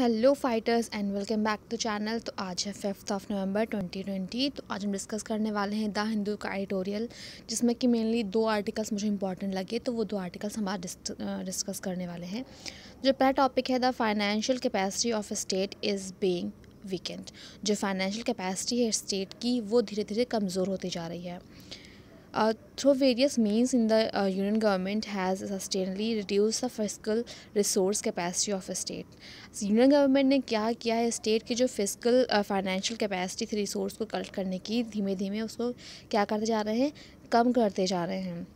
hello fighters and welcome back to channel तो आज है फिफ्थ ऑफ नवंबर 2020 तो आज हम डिस्कस करने वाले हैं द हिंदू का एडिटोरियल जिसमें कि मेनली दो आर्टिकल्स मुझे इंपॉर्टेंट लगे तो वो दो आर्टिकल्स हम आज डिस्कस करने वाले हैं जो पहला टॉपिक है the financial capacity of state is being weakened जो फाइनेंशियल कैपेसिटी है स्टेट की वो धीरे धीरे कमज़ोर होती जा रही है Uh, through various means in the uh, union government has sustainably reduced the fiscal resource capacity of a state so, union government ne kya kiya hai state ki jo fiscal uh, financial capacity the resource ko collect karne ki dheeme dheeme usko kya karte ja rahe hain kam karte ja rahe hain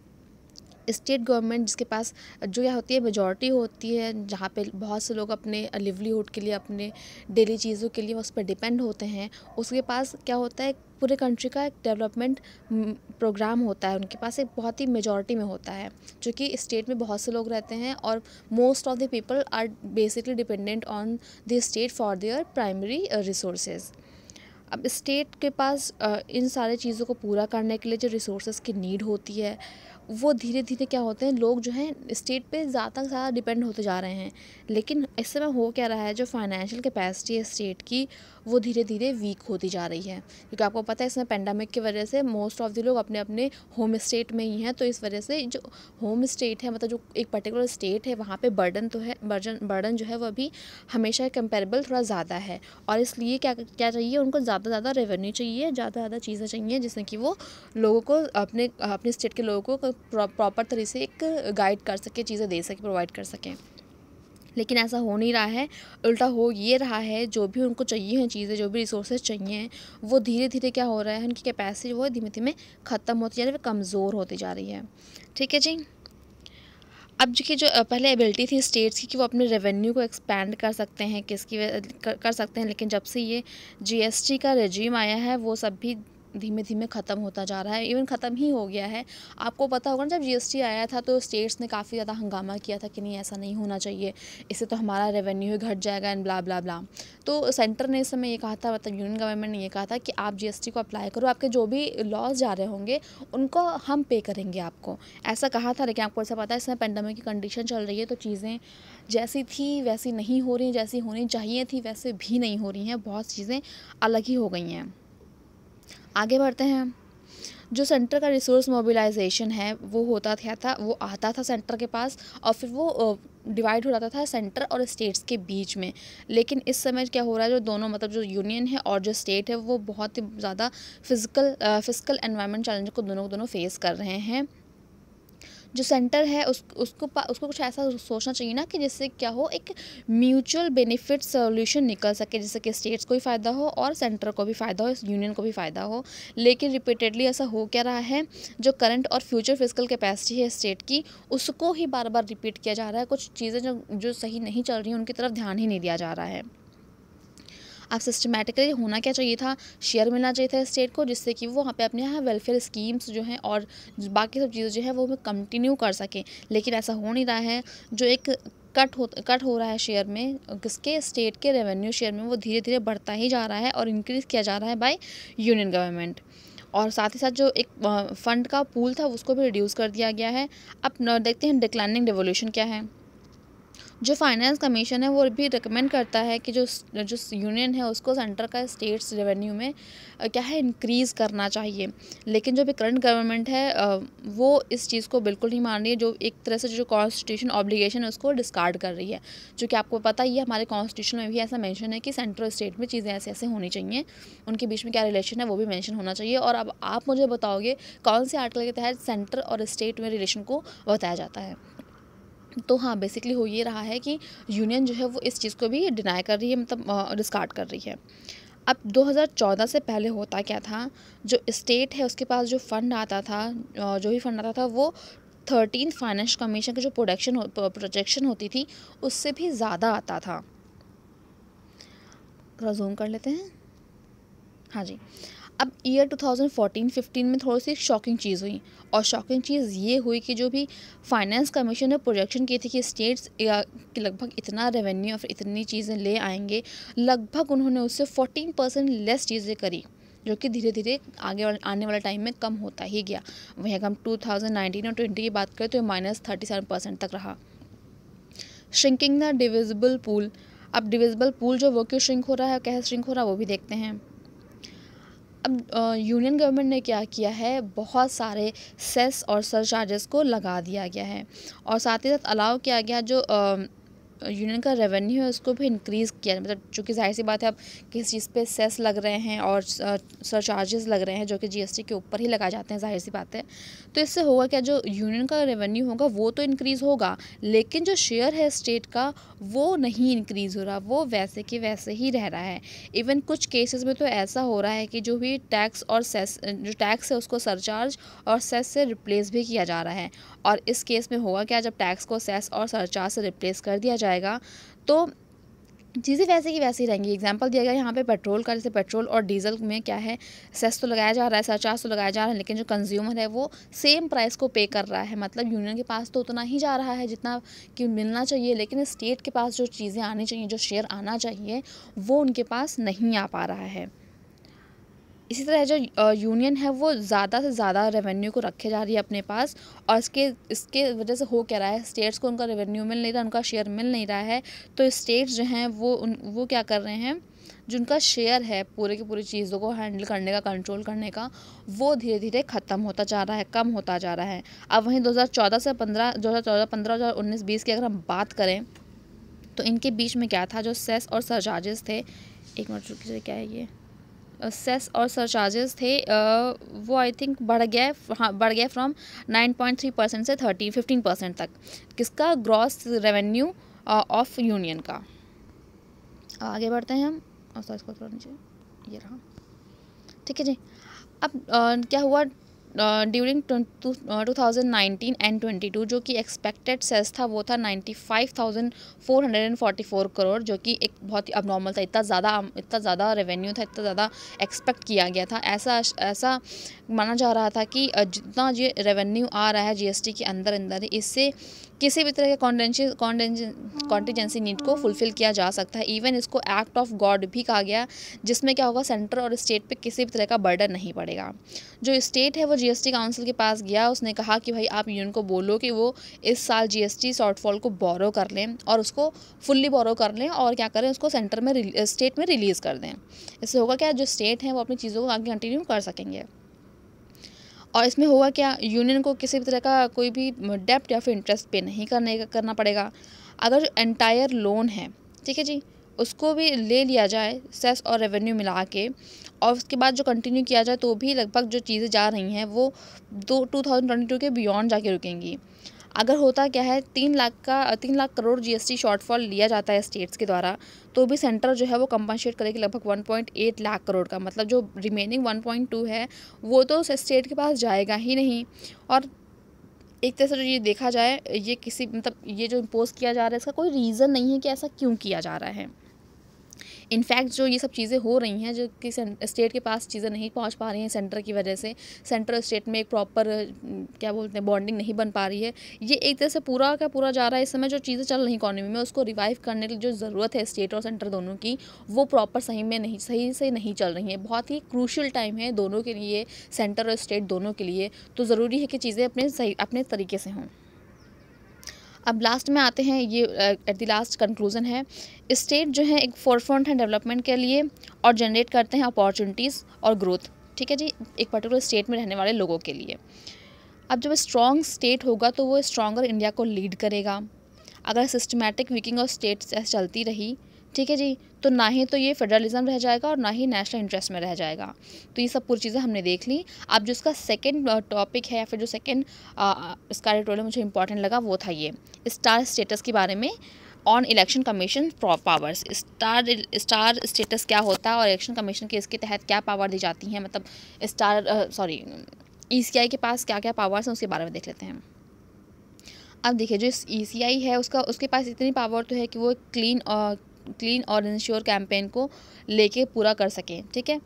state government जिसके पास जो यह होती है majority होती है जहाँ पे बहुत से लोग अपने लिवलीहुड के लिए अपने डेली चीज़ों के लिए उस पर डिपेंड होते हैं उसके पास क्या होता है पूरे कंट्री का एक डेवलपमेंट प्रोग्राम होता है उनके पास एक बहुत ही मेजॉरिटी में होता है जो कि स्टेट में बहुत से लोग रहते हैं और most of the people are basically dependent on the state for their primary resources अब स्टेट के पास uh, इन सारे चीज़ों को पूरा करने के लिए जो रिसोर्सेज की नीड होती है वो धीरे धीरे क्या होते हैं लोग जो हैं स्टेट पे ज़्यादा से ज़्यादा डिपेंड होते जा रहे हैं लेकिन इस समय हो क्या रहा है जो फाइनेंशियल कैपेसिटी है स्टेट की वो धीरे धीरे वीक होती जा रही है क्योंकि आपको पता है इसमें पेंडेमिक की वजह से मोस्ट ऑफ द लोग अपने अपने होम स्टेट में ही हैं तो इस वजह से जो होम स्टेट है मतलब जो एक पर्टिकुलर स्टेट है वहाँ पर बर्डन तो है बर्डन बर्डन जो है वह भी हमेशा कंपेरेबल थोड़ा ज़्यादा है और इसलिए क्या क्या चाहिए उनको ज़्यादा ज़्यादा रेवेन्यू चाहिए ज़्यादा ज़्यादा चीज़ें चाहिए जिससे कि वो लोगों को अपने अपने स्टेट के लोगों को प्रॉपर तरीके से एक गाइड कर सके चीज़ें दे सके प्रोवाइड कर सकें लेकिन ऐसा हो नहीं रहा है उल्टा हो ये रहा है जो भी उनको चाहिए हैं चीज़ें जो भी रिसोर्सेज चाहिए हैं वो धीरे धीरे क्या हो रहा है उनकी कैपेसिटी वो धीमे धीमे ख़त्म होती जा रही है वो कमज़ोर होती जा रही है ठीक है जी अब देखिए जो पहले एबिलिटी थी स्टेट्स की कि वो अपने रेवेन्यू को एक्सपेंड कर सकते हैं किसकी कर, कर सकते हैं लेकिन जब से ये जीएसटी का रेजीम आया है वो सब भी धीमे धीमे ख़त्म होता जा रहा है इवन ख़त्म ही हो गया है आपको पता होगा ना जब जीएसटी आया था तो स्टेट्स ने काफ़ी ज़्यादा हंगामा किया था कि नहीं ऐसा नहीं होना चाहिए इससे तो हमारा रेवेन्यू ही घट जाएगा एंड ब्ला ब्ला ब्ला तो सेंटर ने इस समय ये कहा था मतलब यूनियन गवर्नमेंट ने ये कहा था कि आप जी को अप्लाई करो आपके जो भी लॉस जा रहे होंगे उनको हम पे करेंगे आपको ऐसा कहा था लेकिन आपको ऐसा पता है इसमें पेंडेमिक की कंडीशन चल रही है तो चीज़ें जैसी थी वैसी नहीं हो रही जैसी होनी चाहिए थी वैसे भी नहीं हो रही हैं बहुत चीज़ें अलग ही हो गई हैं आगे बढ़ते हैं जो सेंटर का रिसोर्स मोबिलाइजेशन है वो होता क्या था वो आता था सेंटर के पास और फिर वो डिवाइड हो जाता था सेंटर और स्टेट्स के बीच में लेकिन इस समय क्या हो रहा है जो दोनों मतलब जो यूनियन है और जो स्टेट है वो बहुत ही ज़्यादा फिजिकल फिजिकल एनवायरनमेंट चैलेंज को दोनों दोनों फेस कर रहे हैं जो सेंटर है उस उसको उसको कुछ ऐसा सोचना चाहिए ना कि जिससे क्या हो एक म्यूचुअल बेनिफिट सोल्यूशन निकल सके जिससे कि स्टेट्स को भी फ़ायदा हो और सेंटर को भी फ़ायदा हो इस यूनियन को भी फ़ायदा हो लेकिन रिपीटेडली ऐसा हो क्या रहा है जो करंट और फ्यूचर फिजिकल कैपेसिटी है स्टेट की उसको ही बार बार रिपीट किया जा रहा है कुछ चीज़ें जो जो सही नहीं चल रही हैं उनकी तरफ ध्यान ही नहीं दिया जा रहा है अब सिस्टमेटिकली होना क्या चाहिए था शेयर मिलना चाहिए था स्टेट को जिससे कि वो वहाँ पे अपने यहाँ वेलफेयर स्कीम्स जो हैं और बाकी सब चीज़ें जो है वो कंटिन्यू कर सकें लेकिन ऐसा हो नहीं रहा है जो एक कट हो कट हो रहा है शेयर में किसके स्टेट के रेवेन्यू शेयर में वो धीरे धीरे बढ़ता ही जा रहा है और इंक्रीज़ किया जा रहा है बाई यूनियन गवर्नमेंट और साथ ही साथ जो एक फ़ंड का पूल था उसको भी रिड्यूस कर दिया गया है अब देखते हैं डिक्लाइनिंग रेवोल्यूशन क्या है जो फाइनेंस कमीशन है वो भी रिकमेंड करता है कि जो जो यूनियन है उसको सेंटर का स्टेट्स रेवेन्यू में क्या है इंक्रीज़ करना चाहिए लेकिन जो भी करंट गवर्नमेंट है वो इस चीज़ को बिल्कुल नहीं मान रही है जो एक तरह से जो कॉन्स्टिट्यूशन ऑब्लिगेशन है उसको डिस्कार्ड कर रही है जो कि आपको पता ही है हमारे कॉन्स्टिट्यूशन में भी ऐसा मैंशन है कि सेंट्रल स्टेट में चीज़ें ऐसे ऐसे होनी चाहिए उनके बीच में क्या रिलेशन है वो भी मैंशन होना चाहिए और अब आप मुझे बताओगे कौन से आर्टिकल के तहत सेंटर और स्टेट में रिलेशन को बताया जाता है तो हाँ बेसिकली हो ये रहा है कि यूनियन जो है वो इस चीज़ को भी डिनाई कर रही है मतलब डिस्कार्ड कर रही है अब 2014 से पहले होता क्या था जो स्टेट है उसके पास जो फंड आता था जो भी फंड आता था वो थर्टीन फाइनेंस कमीशन की जो प्रोडक्शन प्रोजेक्शन होती थी उससे भी ज़्यादा आता था थोड़ा जूम कर लेते हैं हाँ जी अब ईयर 2014-15 में थोड़ी सी शॉकिंग चीज़ हुई और शॉकिंग चीज़ ये हुई कि जो भी फाइनेंस कमीशन ने प्रोजेक्शन की थी कि स्टेट्स कि लगभग इतना रेवेन्यू और इतनी चीज़ें ले आएंगे लगभग उन्होंने उससे 14 परसेंट लेस चीज़ें करी जो कि धीरे धीरे आगे वाल, आने वाला टाइम में कम होता ही गया वहीं अगर हम टू और ट्वेंटी की बात करें तो माइनस थर्टी सेवन परसेंट तक रहा श्रिंकिंग द डिविजिबल पूल अब डिविजिबल पूल जो वो क्यों श्रिंक हो रहा है कैसे श्रिंक हो रहा है वो भी देखते हैं अब यूनियन गवर्नमेंट ने क्या किया है बहुत सारे सेस और सर चार्जेस को लगा दिया गया है और साथ ही साथ अलाउ किया गया जो यूनियन का रेवेन्यू है उसको भी इंक्रीज़ किया मतलब चूँकि जाहिर सी बात है अब किस चीज़ पे सेस लग रहे हैं और सर चार्जेस लग रहे हैं जो कि जीएसटी के ऊपर ही लगाए जाते हैं जाहिर सी बात है तो इससे होगा क्या जो यूनियन का रेवेन्यू होगा वो तो इंक्रीज़ होगा लेकिन जो शेयर है स्टेट का वो नहीं इंक्रीज़ हो रहा वो वैसे के वैसे ही रह रहा है इवन कुछ केसेस में तो ऐसा हो रहा है कि जो भी टैक्स और सेस जो टैक्स है उसको सरचार्ज और सेस से रिप्लेस भी किया जा रहा है और इस केस में होगा क्या जब टैक्स को सेस और सरचार्ज से रिप्लेस कर दिया जाएगा तो चीज़ें वैसे की वैसी रहेंगी एग्जाम्पल दिया गया यहाँ पे पेट्रोल का जैसे पेट्रोल और डीजल में क्या है सेस तो लगाया जा रहा है सरचार्ज तो लगाया जा रहा है लेकिन जो कंज्यूमर है वो सेम प्राइस को पे कर रहा है मतलब यूनियन के पास तो उतना ही जा रहा है जितना कि मिलना चाहिए लेकिन स्टेट के पास जो चीज़ें आनी चाहिए जो शेयर आना चाहिए वो उनके पास नहीं आ पा रहा है इसी तरह जो यूनियन है वो ज़्यादा से ज़्यादा रेवेन्यू को रखे जा रही है अपने पास और इसके इसके वजह से हो क्या रहा है स्टेट्स को उनका रेवेन्यू मिल नहीं रहा उनका शेयर मिल नहीं रहा है तो स्टेट्स जो हैं वो उन वो क्या कर रहे हैं जिनका शेयर है पूरे की पूरी चीज़ों को हैंडल करने का कंट्रोल करने का वो धीरे धीरे ख़त्म होता जा रहा है कम होता जा रहा है अब वहीं 2014 से 15 2014 15 चौदह पंद्रह की अगर हम बात करें तो इनके बीच में क्या था जो सेस और सरचार्जेस थे एक मिनट रुकी क्या है ये सेस और सरचार्जेस थे वो आई थिंक बढ़ गया हाँ बढ़ गया फ्रॉम 9.3 परसेंट से थर्टी 15 परसेंट तक किसका ग्रॉस रेवेन्यू ऑफ यूनियन का आगे बढ़ते हैं हम और इसको थोड़ा नीचे ये रहा ठीक है जी अब आ, क्या हुआ during two thousand nineteen and twenty two जो कि एक्सपेक्टेड सेल्स था वो था ninety five thousand four hundred and forty four crore जो कि एक बहुत ही अबनॉर्मल था इतना ज़्यादा इतना ज़्यादा रेवेन्यू था इतना ज़्यादा एक्सपेक्ट किया गया था ऐसा ऐसा माना जा रहा था कि जितना ये रेवेन्यू आ रहा है जी के अंदर अंदर इससे किसी भी तरह के कॉन्टीजेंसी नीड को फुलफिल किया जा सकता है इवन इसको एक्ट ऑफ गॉड भी कहा गया जिसमें क्या होगा सेंटर और स्टेट पे किसी भी तरह का बर्डन नहीं पड़ेगा जो स्टेट है वो जीएसटी काउंसिल के पास गया उसने कहा कि भाई आप यूनियन को बोलो कि वो इस साल जी एस शॉर्टफॉल को बोरो कर लें और उसको फुल्ली बोरो कर लें और क्या करें उसको सेंटर में स्टेट में रिलीज़ कर दें इससे होगा क्या जो स्टेट हैं वो अपनी चीज़ों को आगे कंटिन्यू कर सकेंगे और इसमें होगा क्या यूनियन को किसी भी तरह का कोई भी डेप्ट या फिर इंटरेस्ट पे नहीं करने का करना पड़ेगा अगर जो एंटायर लोन है ठीक है जी उसको भी ले लिया जाए सेस और रेवेन्यू मिला के और उसके बाद जो कंटिन्यू किया जाए तो भी लगभग जो चीज़ें जा रही हैं वो दो टू थाउजेंड ट्वेंटी टू के बियॉन्ड जाके रुकेंगी अगर होता क्या है तीन लाख का तीन लाख करोड़ जीएसटी शॉर्टफॉल लिया जाता है स्टेट्स के द्वारा तो भी सेंटर जो है वो कंपनसेट करेगी लगभग 1.8 लाख करोड़ का मतलब जो रिमेनिंग 1.2 है वो तो उस स्टेट के पास जाएगा ही नहीं और एक तरह से जो ये देखा जाए ये किसी मतलब ये जो इम्पोज किया जा रहा है इसका कोई रीज़न नहीं है कि ऐसा क्यों किया जा रहा है इनफैक्ट जो ये सब चीज़ें हो रही हैं जो कि स्टेट के पास चीज़ें नहीं पहुंच पा रही हैं सेंटर की वजह से सेंटर स्टेट में एक प्रॉपर क्या बोलते हैं बॉन्डिंग नहीं बन पा रही है ये एक तरह से पूरा का पूरा जा रहा है इस समय जो चीज़ें चल रही इकॉनमी में उसको रिवाइव करने की जो ज़रूरत है स्टेट और सेंटर दोनों की वो प्रॉपर सही में नहीं सही से नहीं चल रही है बहुत ही क्रूशल टाइम है दोनों के लिए सेंटर और स्टेट दोनों के लिए तो ज़रूरी है कि चीज़ें अपने सही अपने तरीके से हों अब लास्ट में आते हैं ये एट द लास्ट कंक्लूज़न है स्टेट जो है एक फोरफ्रंट है डेवलपमेंट के लिए और जनरेट करते हैं अपॉर्चुनिटीज़ और ग्रोथ ठीक है जी एक पर्टिकुलर स्टेट में रहने वाले लोगों के लिए अब जब स्ट्रॉन्ग स्टेट होगा तो वो स्ट्रॉगर इंडिया को लीड करेगा अगर सिस्टमेटिक वीकिंग ऑफ स्टेट चलती रही ठीक है जी तो ना ही तो ये फेडरलिज्म रह जाएगा और ना ही नेशनल इंटरेस्ट में रह जाएगा तो ये सब पूरी चीज़ें हमने देख ली अब जो इसका सेकेंड टॉपिक uh, है या फिर जो सेकेंड uh, uh, इसका एडिटोरियल मुझे इंपॉर्टेंट लगा वो था ये स्टार स्टेटस के बारे में on election commission powers star star status क्या होता है और इलेक्शन कमीशन के इसके तहत क्या पावर दी जाती हैं मतलब स्टार सॉरी ई के पास क्या क्या पावर्स हैं उसके बारे में देख लेते हैं अब देखिए जो ई e है उसका उसके पास इतनी पावर तो है कि वो क्लीन क्लीन और इंश्योर कैंपेन को लेके पूरा कर सकें ठीक है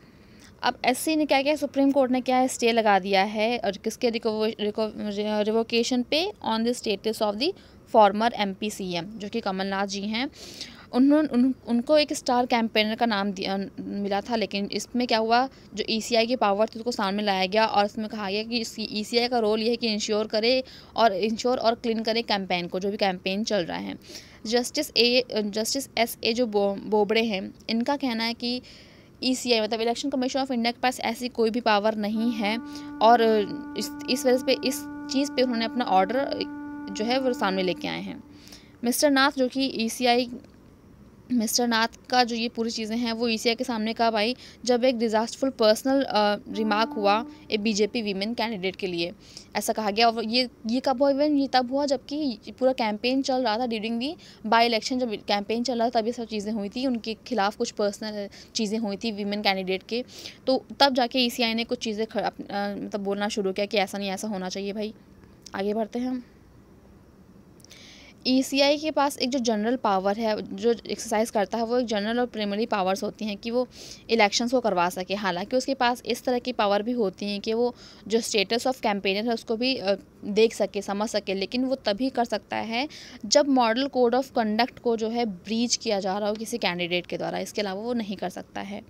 अब एस ने क्या किया सुप्रीम कोर्ट ने क्या है स्टे लगा दिया है और किसके रिवोकेशन पे on the status of the former M P C M जो कि कमलनाथ जी हैं उन्होंने उन, उनको एक स्टार कैंपेनर का नाम दिया मिला था लेकिन इसमें क्या हुआ जो ई e की पावर थी उसको सामने लाया गया और इसमें कहा गया कि ई e का रोल यह है कि इंश्योर करे और इंश्योर और क्लीन करे कैंपेन को जो भी कैंपेन चल रहा है justice A justice S A जो बो, बोबड़े हैं इनका कहना है कि ई e मतलब इलेक्शन कमीशन ऑफ इंडिया के पास ऐसी कोई भी पावर नहीं है और इस इस वजह पे इस चीज़ पे उन्होंने अपना ऑर्डर जो है वो सामने लेके आए हैं मिस्टर नाथ जो कि ई मिस्टर नाथ का जो ये पूरी चीज़ें हैं वो ईसीआई e के सामने कब आई जब एक डिज़ास्टफुल पर्सनल रिमार्क हुआ ए बीजेपी वीमेन कैंडिडेट के लिए ऐसा कहा गया और ये ये कब हुआ इवन ये तब हुआ जबकि पूरा कैंपेन चल रहा था ड्यूरिंग दी बाई इलेक्शन जब कैंपेन चल रहा था तभी सब चीज़ें हुई थी उनके खिलाफ कुछ पर्सनल चीज़ें हुई थी वीमेन कैंडिडेट के तो तब जाके ई e ने कुछ चीज़ें मतलब बोलना शुरू किया कि ऐसा नहीं ऐसा होना चाहिए भाई आगे बढ़ते हैं हम ईसीआई e के पास एक जो जनरल पावर है जो एक्सरसाइज करता है वो एक जनरल और प्राइमरी पावर्स होती हैं कि वो इलेक्शंस को करवा सके हालांकि उसके पास इस तरह की पावर भी होती हैं कि वो जो स्टेटस ऑफ कैंपेनर है उसको भी देख सके समझ सके लेकिन वो तभी कर सकता है जब मॉडल कोड ऑफ कंडक्ट को जो है ब्रीच किया जा रहा हो किसी कैंडिडेट के द्वारा इसके अलावा वो नहीं कर सकता है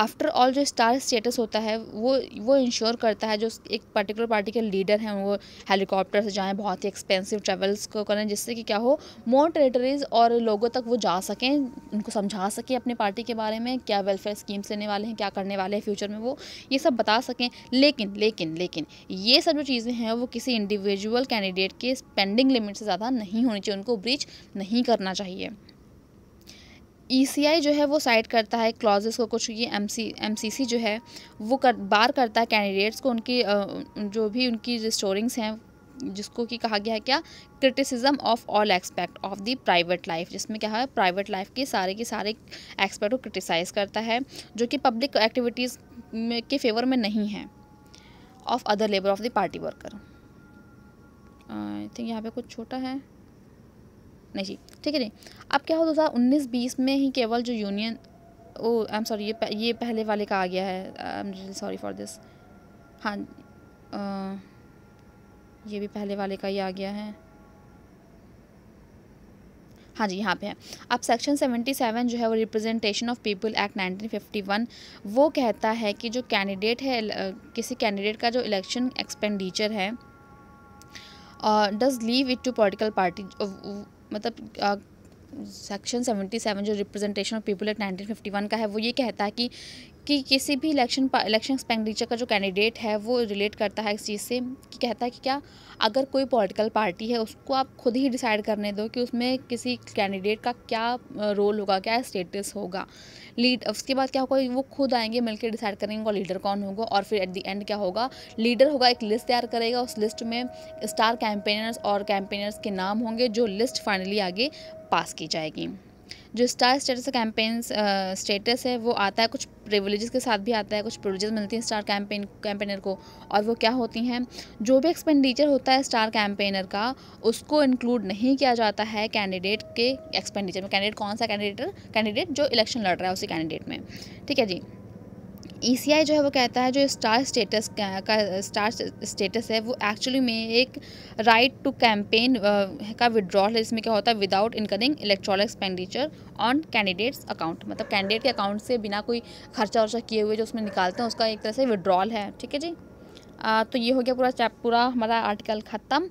आफ्टर ऑल जो स्टार स्टेटस होता है वो वो इंश्योर करता है जो एक पर्टिकुलर पार्टी के लीडर हैं वो हेलीकॉप्टर से जाएँ बहुत ही एक्सपेंसिव ट्रेवल्स को करें जिससे कि क्या हो मोर टेरेटरीज़ और लोगों तक वो जा सकें उनको समझा सकें अपने पार्टी के बारे में क्या वेलफेयर स्कीम्स लेने वाले हैं क्या करने वाले हैं फ्यूचर में वो ये सब बता सकें लेकिन लेकिन लेकिन ये सब जो चीज़ें हैं वो किसी इंडिविजुअल कैंडिडेट के स्पेंडिंग लिमिट से ज़्यादा नहीं होनी चाहिए उनको ब्रीच नहीं करना चाहिए ईसीआई e जो है वो साइड करता है क्लॉजेस को कुछ ये एमसी सी जो है वो कर बार करता है कैंडिडेट्स को उनकी जो भी उनकी रिस्टोरिंग्स हैं जिसको कि कहा गया है क्या criticism of all expect of the private life जिसमें क्या है प्राइवेट लाइफ के सारे के सारे एक्सपेक्ट को क्रिटिसाइज करता है जो कि पब्लिक एक्टिविटीज़ के फेवर में नहीं है of other labour of the party worker I think यहाँ पे कुछ छोटा है नहीं जी ठीक है जी अब क्या हो दो हज़ार में ही केवल जो union oh I am sorry ये ये पहले वाले का आ गया है I am really sorry for this हाँ आ, ये भी पहले वाले का ही आ गया है हाँ जी यहाँ पे है अब सेक्शन सेवेंटी सेवन जो है वो representation of people act nineteen fifty one वो कहता है कि जो कैंडिडेट है किसी कैंडिडेट का जो इलेक्शन एक्सपेंडिचर है does leave it to political party मतलब सेक्शन सेवेंटी सेवन जो representation of people act nineteen fifty one का है वो ये कहता है कि कि किसी भी इलेक्शन इलेक्शन एक्सपेंडिचर का जो कैंडिडेट है वो रिलेट करता है इस चीज़ से कि कहता है कि क्या अगर कोई पॉलिटिकल पार्टी है उसको आप खुद ही डिसाइड करने दो कि उसमें किसी कैंडिडेट का क्या रोल होगा क्या स्टेटस होगा लीड उसके बाद क्या होगा वो खुद आएंगे मिलकर डिसाइड करेंगे और लीडर कौन होगा और फिर एट दी एंड क्या होगा लीडर होगा एक लिस्ट तैयार करेगा उस लिस्ट में स्टार कैंपेनर्स और कैंपेनर्स के नाम होंगे जो लिस्ट फाइनली आगे पास की जाएगी जो स्टार स्टेटस कैंपेन स्टेटस है वो आता है कुछ प्रिवलेज के साथ भी आता है कुछ प्रिविलेज मिलती हैं स्टार कैंपेन कैंपेनर को और वो क्या होती हैं जो भी एक्सपेंडिचर होता है स्टार कैंपेनर का उसको इंक्लूड नहीं किया जाता है कैंडिडेट के एक्सपेंडिचर में कैंडिडेट कौन सा कैंडिडेट कैंडिडेट जो इलेक्शन लड़ रहा है उसी कैंडिडेट में ठीक है जी ई e जो है वो कहता है जो स्टार स्टेटस का, स्टार स्टेटस है वो एक्चुअली में एक राइट टू कैंपेन का विड्रॉल है जिसमें क्या होता है without incurring electoral expenditure on candidate's account मतलब कैंडिडेट के अकाउंट से बिना कोई खर्चा वर्चा किए हुए जो उसमें निकालते हैं उसका एक तरह से विड्रॉल है ठीक है जी आ, तो ये हो गया पूरा चैप पूरा हमारा आर्टिकल ख़त्म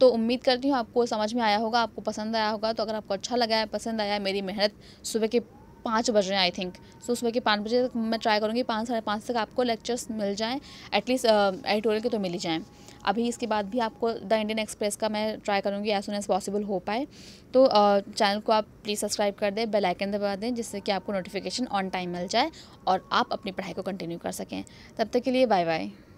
तो उम्मीद करती हूँ आपको समझ में आया होगा आपको पसंद आया होगा तो अगर आपको अच्छा लगा है पसंद आया मेरी मेहनत सुबह के पाँच बज रहे हैं आई थिंक सो सुबह के पाँच बजे तक मैं ट्राई करूँगी पाँच साढ़े पाँच तक आपको लेक्चर्स मिल जाएँ एटलीस्ट एडिटोरियल के तो मिल ही जाएँ अभी इसके बाद भी आपको द इंडियन एक्सप्रेस का मैं ट्राई करूँगी एज सुन एज पॉसिबल हो पाए तो चैनल को आप प्लीज़ सब्सक्राइब कर दें बेल आइकन दबा दें जिससे कि आपको नोटिफिकेशन ऑन टाइम मिल जाए और आप अपनी पढ़ाई को कंटिन्यू कर सकें तब तक के लिए बाय बाय